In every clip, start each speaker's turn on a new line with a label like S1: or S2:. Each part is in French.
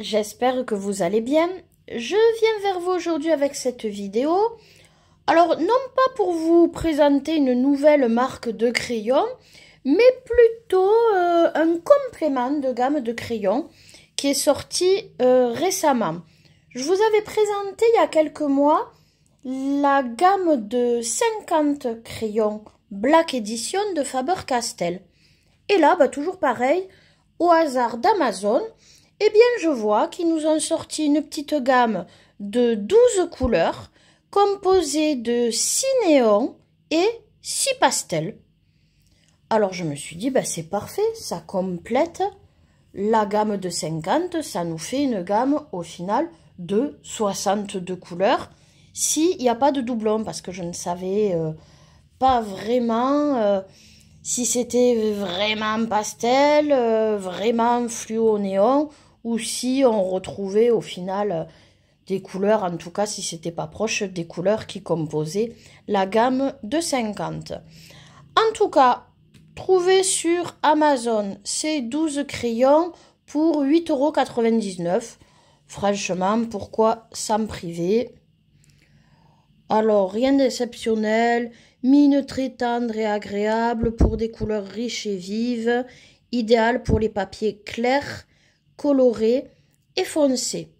S1: j'espère que vous allez bien. Je viens vers vous aujourd'hui avec cette vidéo. Alors, non pas pour vous présenter une nouvelle marque de crayon, mais plutôt euh, un complément de gamme de crayons qui est sorti euh, récemment. Je vous avais présenté il y a quelques mois la gamme de 50 crayons Black Edition de Faber-Castell. Et là, bah, toujours pareil, au hasard d'Amazon, eh bien, je vois qu'ils nous ont sorti une petite gamme de 12 couleurs composée de 6 néons et 6 pastels. Alors je me suis dit, bah, c'est parfait, ça complète la gamme de 50, ça nous fait une gamme au final de 62 couleurs s'il n'y a pas de doublon parce que je ne savais euh, pas vraiment euh, si c'était vraiment pastel, euh, vraiment fluo néon ou si on retrouvait au final euh, des couleurs, en tout cas si c'était pas proche, des couleurs qui composaient la gamme de 50. En tout cas, trouvez sur Amazon ces 12 crayons pour 8,99€. Franchement, pourquoi s'en priver Alors, rien d'exceptionnel, mine très tendre et agréable pour des couleurs riches et vives, idéal pour les papiers clairs coloré et foncé.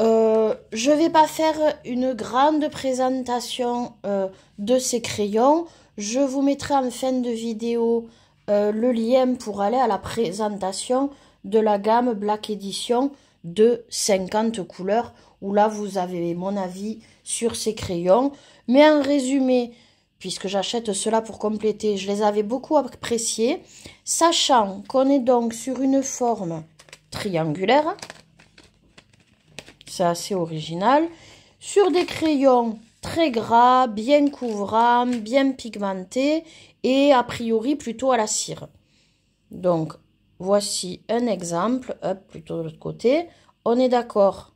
S1: Euh, je ne vais pas faire une grande présentation euh, de ces crayons. Je vous mettrai en fin de vidéo euh, le lien pour aller à la présentation de la gamme Black Edition de 50 couleurs où là vous avez mon avis sur ces crayons. Mais en résumé, puisque j'achète cela pour compléter, je les avais beaucoup appréciés, sachant qu'on est donc sur une forme triangulaire. C'est assez original. Sur des crayons très gras, bien couvrants, bien pigmentés et a priori plutôt à la cire. Donc voici un exemple, plutôt de l'autre côté. On est d'accord,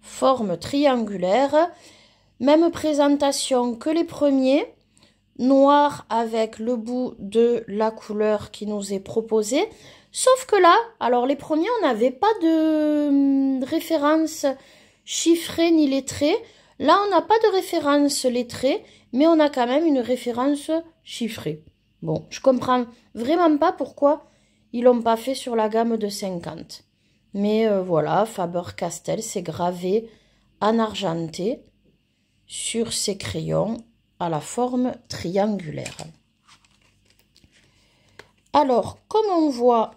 S1: forme triangulaire, même présentation que les premiers, noir avec le bout de la couleur qui nous est proposée. Sauf que là, alors les premiers, on n'avait pas de hum, référence chiffrée ni lettrée. Là, on n'a pas de référence lettrée, mais on a quand même une référence chiffrée. Bon, je comprends vraiment pas pourquoi ils l'ont pas fait sur la gamme de 50. Mais euh, voilà, Faber-Castell s'est gravé en argenté sur ses crayons à la forme triangulaire. Alors, comme on voit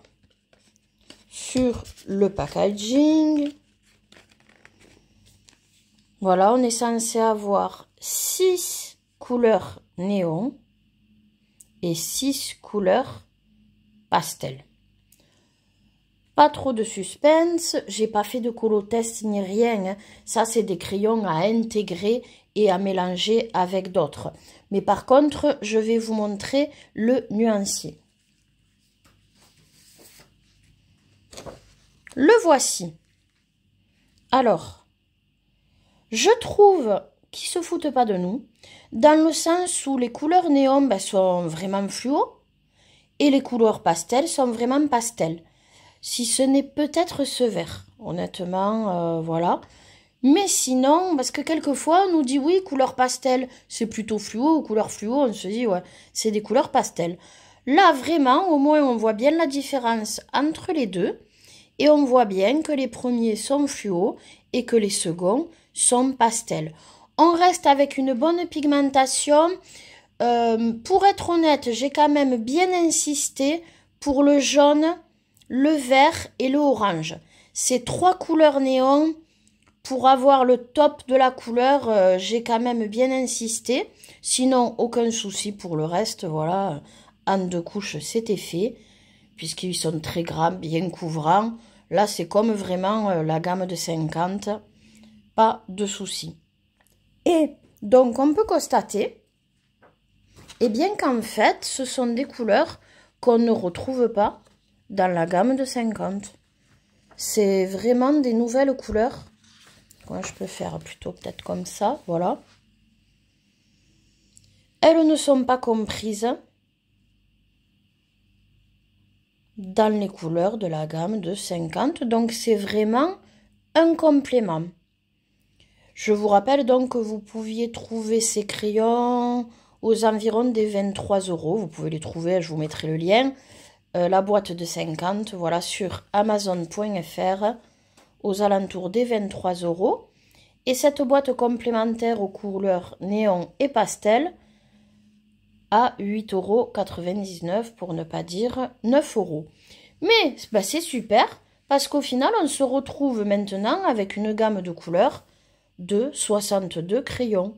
S1: sur le packaging. Voilà, on est censé avoir 6 couleurs néon et 6 couleurs pastel. Pas trop de suspense, j'ai pas fait de test ni rien. Ça, c'est des crayons à intégrer et à mélanger avec d'autres. Mais par contre, je vais vous montrer le nuancier. Le voici. Alors, je trouve qu'ils se foutent pas de nous, dans le sens où les couleurs néon ben, sont vraiment fluo et les couleurs pastel sont vraiment pastel. Si ce n'est peut-être ce vert, honnêtement, euh, voilà. Mais sinon, parce que quelquefois on nous dit oui, couleur pastel, c'est plutôt fluo ou couleur fluo, on se dit ouais, c'est des couleurs pastel. Là, vraiment, au moins, on voit bien la différence entre les deux. Et on voit bien que les premiers sont fluo et que les seconds sont pastels. On reste avec une bonne pigmentation. Euh, pour être honnête, j'ai quand même bien insisté pour le jaune, le vert et le orange. Ces trois couleurs néons, pour avoir le top de la couleur, euh, j'ai quand même bien insisté. Sinon, aucun souci pour le reste, voilà de couches, c'était fait, puisqu'ils sont très grands, bien couvrants. Là, c'est comme vraiment euh, la gamme de 50, pas de souci. Et donc, on peut constater et eh bien qu'en fait, ce sont des couleurs qu'on ne retrouve pas dans la gamme de 50. C'est vraiment des nouvelles couleurs. moi je peux faire plutôt peut-être comme ça, voilà. Elles ne sont pas comprises dans les couleurs de la gamme de 50. Donc c'est vraiment un complément. Je vous rappelle donc que vous pouviez trouver ces crayons aux environs des 23 euros. Vous pouvez les trouver, je vous mettrai le lien. Euh, la boîte de 50, voilà, sur amazon.fr aux alentours des 23 euros. Et cette boîte complémentaire aux couleurs néon et pastel à 8,99 euros pour ne pas dire 9 euros. Mais bah, c'est super parce qu'au final on se retrouve maintenant avec une gamme de couleurs de 62 crayons.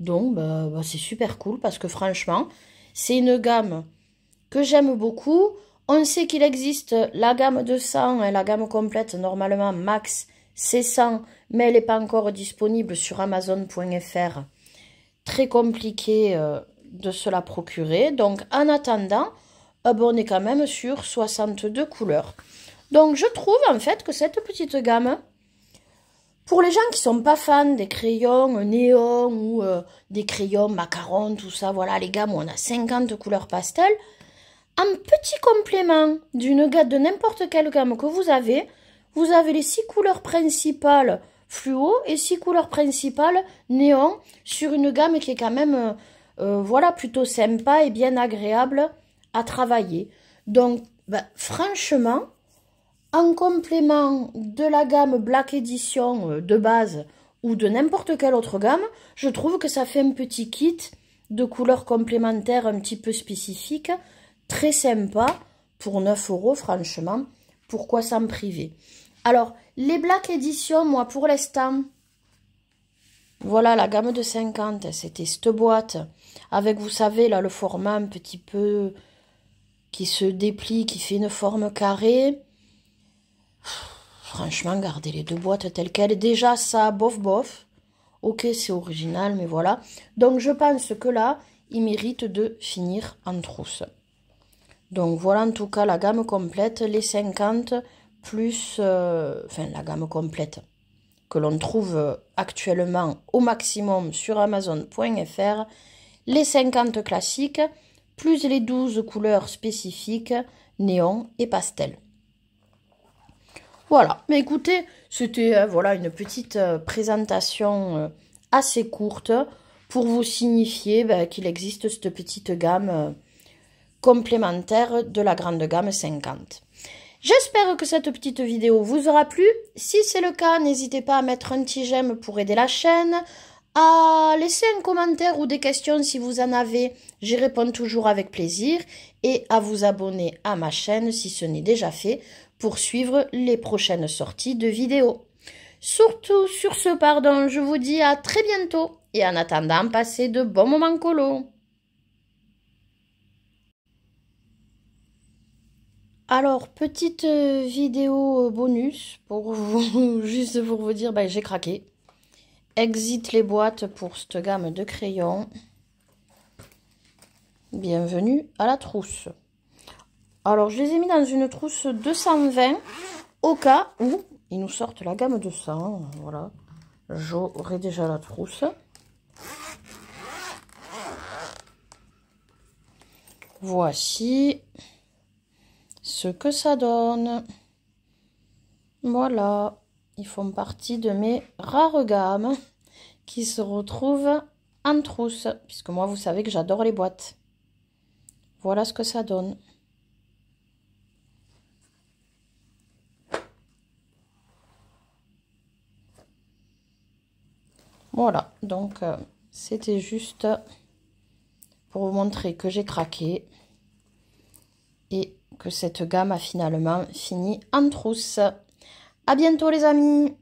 S1: Donc bah, bah, c'est super cool parce que franchement c'est une gamme que j'aime beaucoup. On sait qu'il existe la gamme de 100 et la gamme complète normalement max c'est 100 mais elle n'est pas encore disponible sur amazon.fr. Très compliqué euh, de se la procurer. Donc en attendant, on est quand même sur 62 couleurs. Donc je trouve en fait que cette petite gamme, pour les gens qui sont pas fans des crayons euh, néons ou euh, des crayons macarons, tout ça, voilà les gammes où on a 50 couleurs pastel, un petit complément d'une gamme, de n'importe quelle gamme que vous avez, vous avez les six couleurs principales fluo et six couleurs principales néon sur une gamme qui est quand même euh, euh, voilà, plutôt sympa et bien agréable à travailler. Donc, bah, franchement, en complément de la gamme Black Edition euh, de base ou de n'importe quelle autre gamme, je trouve que ça fait un petit kit de couleurs complémentaires un petit peu spécifiques, très sympa, pour 9 euros franchement, pourquoi s'en priver Alors, les Black Edition, moi pour l'instant, voilà, la gamme de 50, c'était cette boîte. Avec, vous savez, là, le format un petit peu qui se déplie, qui fait une forme carrée. Franchement, gardez les deux boîtes telles quelles. Déjà, ça, bof, bof. Ok, c'est original, mais voilà. Donc, je pense que là, il mérite de finir en trousse. Donc, voilà en tout cas la gamme complète, les 50 plus... Euh, enfin, la gamme complète que l'on trouve euh, actuellement au maximum sur amazon.fr, les 50 classiques, plus les 12 couleurs spécifiques, néon et pastel. Voilà, mais écoutez, c'était euh, voilà, une petite euh, présentation assez courte pour vous signifier ben, qu'il existe cette petite gamme complémentaire de la grande gamme 50. J'espère que cette petite vidéo vous aura plu. Si c'est le cas, n'hésitez pas à mettre un petit j'aime pour aider la chaîne, à laisser un commentaire ou des questions si vous en avez. J'y réponds toujours avec plaisir et à vous abonner à ma chaîne si ce n'est déjà fait pour suivre les prochaines sorties de vidéos. Surtout sur ce pardon, je vous dis à très bientôt et en attendant, passez de bons moments colo. Alors, petite euh, vidéo euh, bonus pour vous, juste pour vous dire, bah, j'ai craqué. Exit les boîtes pour cette gamme de crayons. Bienvenue à la trousse. Alors, je les ai mis dans une trousse 220 au cas où ils nous sortent la gamme de 200. Voilà, j'aurai déjà la trousse. Voici ce que ça donne. Voilà, ils font partie de mes rares gammes qui se retrouvent en trousse, puisque moi, vous savez que j'adore les boîtes. Voilà ce que ça donne. Voilà, donc euh, c'était juste pour vous montrer que j'ai craqué. Et que cette gamme a finalement fini en trousse. À bientôt les amis